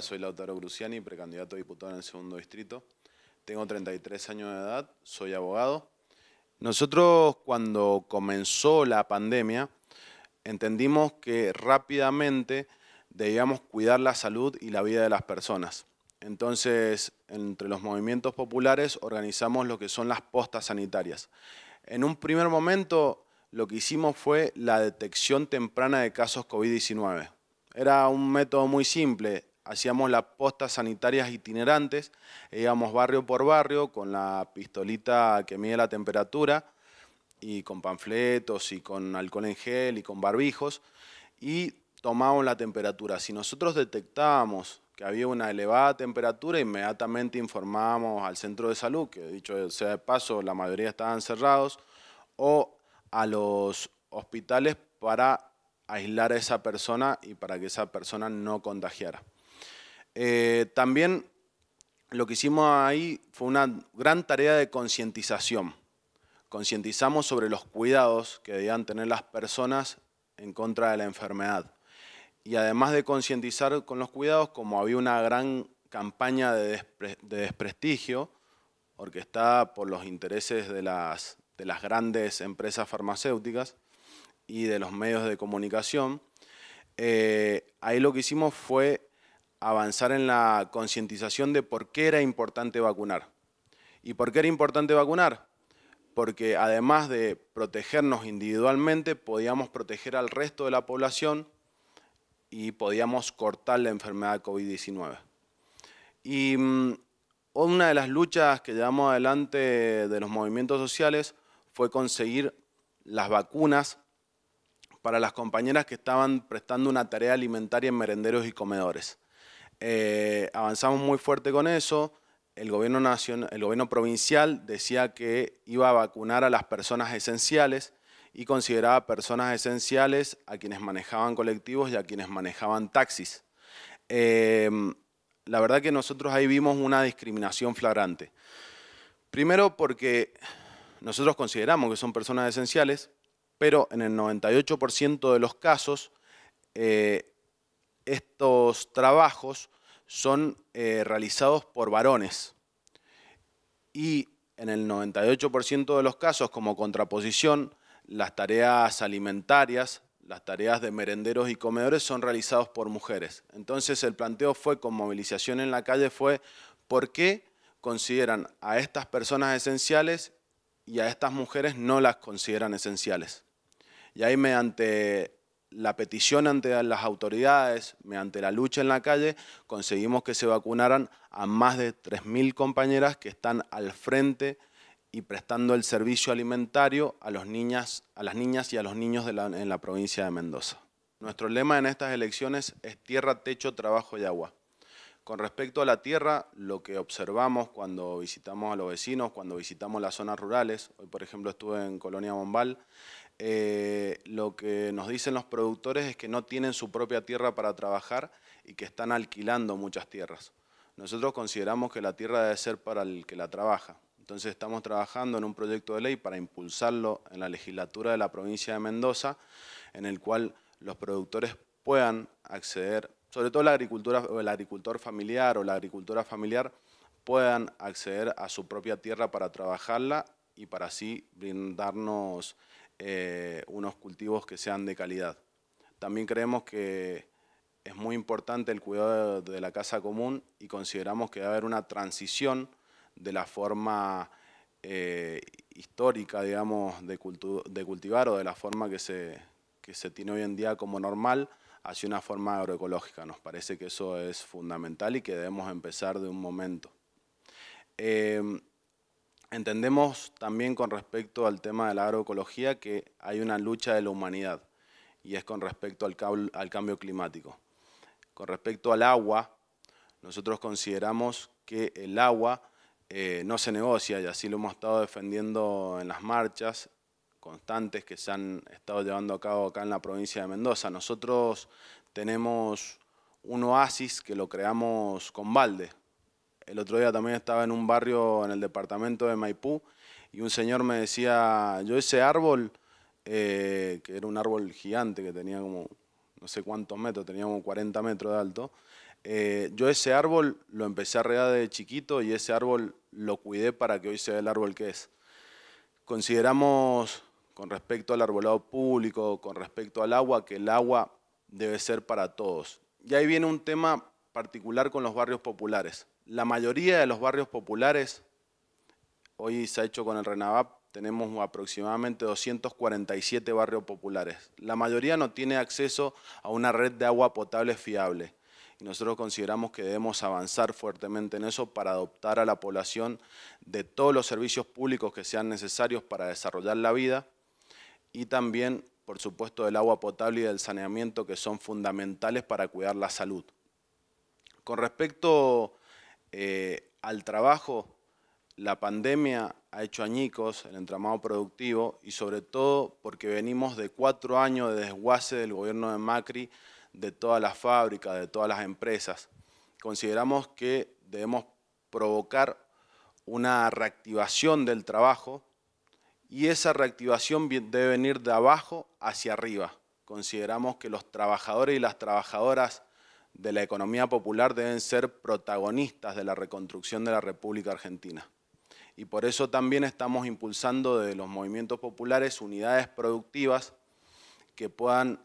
soy Lautaro Bruciani, precandidato a diputado en el segundo distrito. Tengo 33 años de edad, soy abogado. Nosotros cuando comenzó la pandemia entendimos que rápidamente debíamos cuidar la salud y la vida de las personas. Entonces, entre los movimientos populares organizamos lo que son las postas sanitarias. En un primer momento lo que hicimos fue la detección temprana de casos COVID-19. Era un método muy simple, hacíamos las postas sanitarias itinerantes, e íbamos barrio por barrio con la pistolita que mide la temperatura y con panfletos y con alcohol en gel y con barbijos y tomábamos la temperatura. Si nosotros detectábamos que había una elevada temperatura, inmediatamente informábamos al centro de salud, que dicho sea de paso, la mayoría estaban cerrados, o a los hospitales para aislar a esa persona y para que esa persona no contagiara. Eh, también lo que hicimos ahí fue una gran tarea de concientización. Concientizamos sobre los cuidados que debían tener las personas en contra de la enfermedad. Y además de concientizar con los cuidados, como había una gran campaña de, desprestigio, orquestada por los intereses de las, de las grandes empresas farmacéuticas y de los medios de comunicación, eh, ahí lo que hicimos fue avanzar en la concientización de por qué era importante vacunar. ¿Y por qué era importante vacunar? Porque además de protegernos individualmente, podíamos proteger al resto de la población y podíamos cortar la enfermedad COVID-19. Y mm, una de las luchas que llevamos adelante de los movimientos sociales fue conseguir las vacunas para las compañeras que estaban prestando una tarea alimentaria en merenderos y comedores. Eh, avanzamos muy fuerte con eso. El gobierno, nacional, el gobierno provincial decía que iba a vacunar a las personas esenciales y consideraba personas esenciales a quienes manejaban colectivos y a quienes manejaban taxis. Em, la verdad que nosotros ahí vimos una discriminación flagrante. Primero porque nosotros consideramos que son personas esenciales, pero en el 98% de los casos eh, estos trabajos son eh, realizados por varones y en el 98% de los casos, como contraposición, las tareas alimentarias, las tareas de merenderos y comedores son realizados por mujeres. Entonces el planteo fue con movilización en la calle fue ¿por qué consideran a estas personas esenciales y a estas mujeres no las consideran esenciales? Y ahí mediante la petición ante las autoridades, mediante la lucha en la calle, conseguimos que se vacunaran a más de 3.000 compañeras que están al frente y prestando el servicio alimentario a, las niñas y a los niños en la provincia de Mendoza. Nuestro lema en estas elecciones es tierra, techo, trabajo y agua. Con respecto a la tierra, lo que observamos cuando visitamos a los vecinos, cuando visitamos las zonas rurales, hoy por ejemplo estuve en Colonia Bombal, eh, lo que nos dicen los productores es que no tienen su propia tierra para trabajar y que están alquilando muchas tierras. Nosotros consideramos que la tierra debe ser para el que la trabaja. Entonces estamos trabajando en un proyecto de ley para impulsarlo en la legislatura de la provincia de Mendoza, en el cual los productores puedan acceder, sobre todo la agricultura, o el agricultor familiar o la agricultura familiar, puedan acceder a su propia tierra para trabajarla y para así brindarnos eh, unos cultivos que sean de calidad. También creemos que es muy importante el cuidado de la casa común y consideramos que a haber una transición de la forma eh, histórica, digamos, de, de, cultivar o de la forma que se, que se tiene hoy en día como normal hacia una forma agroecológica. Nos parece que eso es fundamental y que debemos empezar de un momento. Eh, Entendemos también con respecto al tema de la agroecología que hay una lucha de la humanidad y es con respecto al, cambio climático. Con respecto al agua, nosotros consideramos que el agua eh, no se negocia y así lo hemos estado defendiendo en las marchas constantes que se han estado llevando a cabo acá en la provincia de Mendoza. Nosotros tenemos un oasis que lo creamos con balde, el otro día también estaba en un barrio en el departamento de Maipú y un señor me decía, yo ese árbol, eh, que era un árbol gigante que tenía como no sé cuántos metros, tenía como 40 metros de alto, eh, yo ese árbol lo empecé a regar de chiquito y ese árbol lo cuidé para que hoy sea el árbol que es. Consideramos con respecto al arbolado público, con respecto al agua, que el agua debe ser para todos. Y ahí viene un tema particular con los barrios populares. La mayoría de los barrios populares, hoy se ha hecho con el RENAVAP, tenemos aproximadamente 247 barrios populares. La mayoría no tiene acceso a una red de agua potable fiable. Y nosotros consideramos que debemos avanzar fuertemente en eso para adoptar a la población de todos los servicios públicos que sean necesarios para desarrollar la vida y también, por supuesto, del agua potable y del saneamiento que son fundamentales para cuidar la salud. Con respecto eh, al trabajo, la pandemia ha hecho añicos el entramado productivo y sobre todo porque venimos de cuatro años de desguace del gobierno de Macri, de todas las fábricas, de todas las empresas. Consideramos que debemos provocar una reactivación del trabajo y esa reactivación debe venir de abajo hacia arriba. Consideramos que los trabajadores y las trabajadoras de la economía popular deben ser protagonistas de la reconstrucción de la República Argentina. Y por eso también estamos impulsando de los movimientos populares unidades productivas que puedan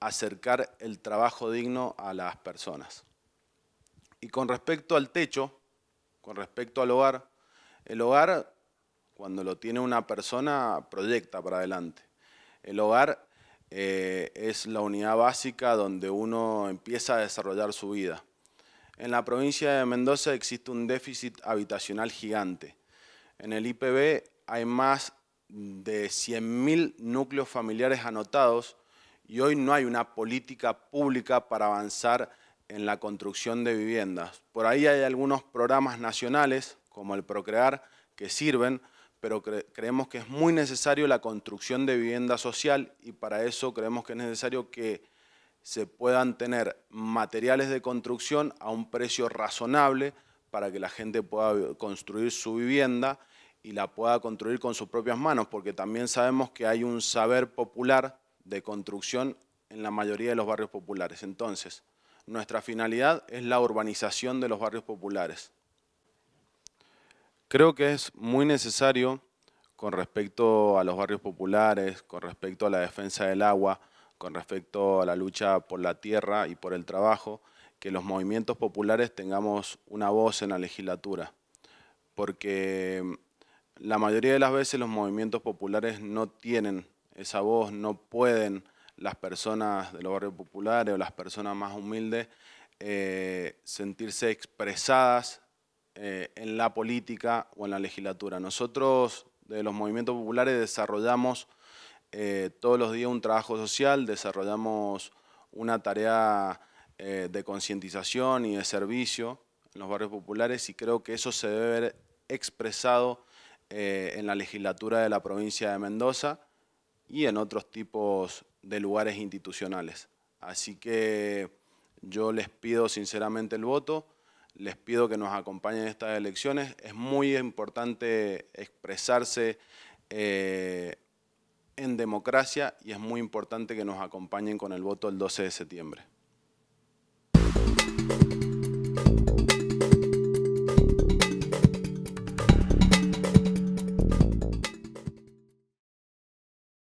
acercar el trabajo digno a las personas. Y con respecto al techo, con respecto al hogar, el hogar, cuando lo tiene una persona, proyecta para adelante. El hogar eh, es la unidad básica donde uno empieza a desarrollar su vida. En la provincia de Mendoza existe un déficit habitacional gigante. En el IPB hay más de 100.000 núcleos familiares anotados y hoy no hay una política pública para avanzar en la construcción de viviendas. Por ahí hay algunos programas nacionales, como el Procrear, que sirven, pero creemos que es muy necesario la construcción de vivienda social y para eso creemos que es necesario que se puedan tener materiales de construcción a un precio razonable para que la gente pueda construir su vivienda y la pueda construir con sus propias manos, porque también sabemos que hay un saber popular de construcción en la mayoría de los barrios populares. Entonces, nuestra finalidad es la urbanización de los barrios populares. Creo que es muy necesario con respecto a los barrios populares, con respecto a la defensa del agua, con respecto a la lucha por la tierra y por el trabajo, que los movimientos populares tengamos una voz en la legislatura, porque la mayoría de las veces los movimientos populares no tienen esa voz, no pueden las personas de los barrios populares o las personas más humildes eh, sentirse expresadas eh, en la política o en la legislatura. Nosotros de los movimientos populares desarrollamos eh, todos los días un trabajo social, desarrollamos una tarea eh, de concientización y de servicio en los barrios populares y creo que eso se debe ver expresado en la legislatura de la provincia de Mendoza y en otros tipos de lugares institucionales. Así que yo les pido sinceramente el voto les pido que nos acompañen en estas elecciones. Es muy importante expresarse eh, en democracia y es muy importante que nos acompañen con el voto el 12 de septiembre.